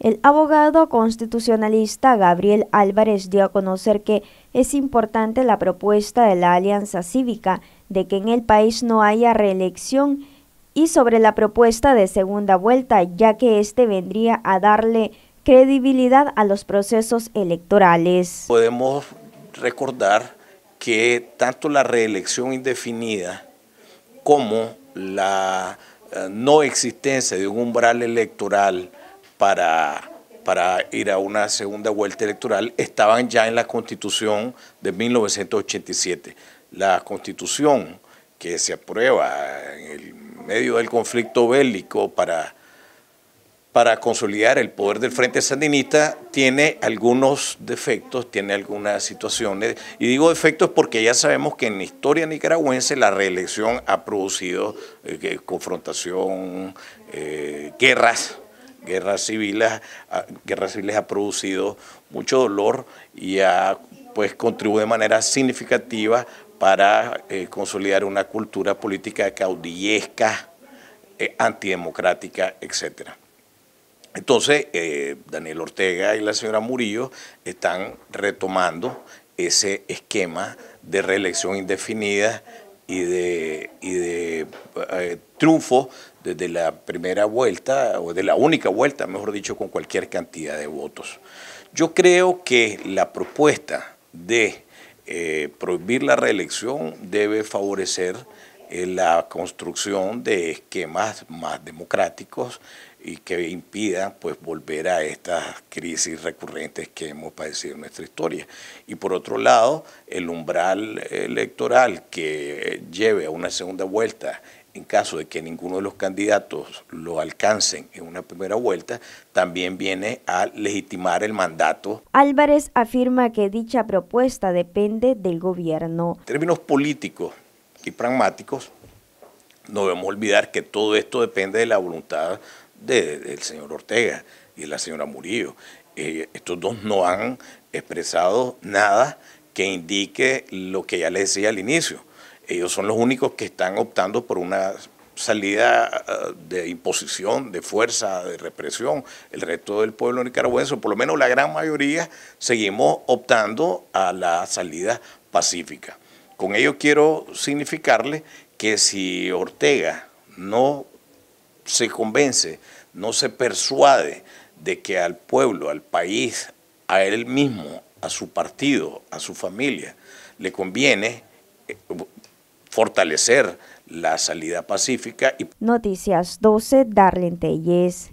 El abogado constitucionalista Gabriel Álvarez dio a conocer que es importante la propuesta de la Alianza Cívica de que en el país no haya reelección y sobre la propuesta de segunda vuelta, ya que este vendría a darle credibilidad a los procesos electorales. Podemos recordar que tanto la reelección indefinida como la eh, no existencia de un umbral electoral para, para ir a una segunda vuelta electoral estaban ya en la constitución de 1987. La constitución que se aprueba en el medio del conflicto bélico para, para consolidar el poder del Frente Sandinista tiene algunos defectos, tiene algunas situaciones. Y digo defectos porque ya sabemos que en la historia nicaragüense la reelección ha producido eh, confrontación, eh, guerras guerras civiles, ah, guerras civiles ha producido mucho dolor y ha pues contribuido de manera significativa para eh, consolidar una cultura política caudillesca, eh, antidemocrática, etc. Entonces, eh, Daniel Ortega y la señora Murillo están retomando ese esquema de reelección indefinida y de, y de triunfo desde la primera vuelta, o de la única vuelta, mejor dicho, con cualquier cantidad de votos. Yo creo que la propuesta de eh, prohibir la reelección debe favorecer eh, la construcción de esquemas más democráticos y que impida pues, volver a estas crisis recurrentes que hemos padecido en nuestra historia. Y por otro lado, el umbral electoral que lleve a una segunda vuelta en caso de que ninguno de los candidatos lo alcancen en una primera vuelta, también viene a legitimar el mandato. Álvarez afirma que dicha propuesta depende del gobierno. En términos políticos y pragmáticos, no debemos olvidar que todo esto depende de la voluntad del señor Ortega y de la señora Murillo. Eh, estos dos no han expresado nada que indique lo que ya les decía al inicio ellos son los únicos que están optando por una salida eh, de imposición, de fuerza, de represión. El resto del pueblo nicaragüense, por lo menos la gran mayoría, seguimos optando a la salida pacífica. Con ello quiero significarle que si Ortega no se convence, no se persuade de que al pueblo, al país, a él mismo, a su partido, a su familia, le conviene eh, fortalecer la salida pacífica. Y... Noticias 12, Darlene Telles.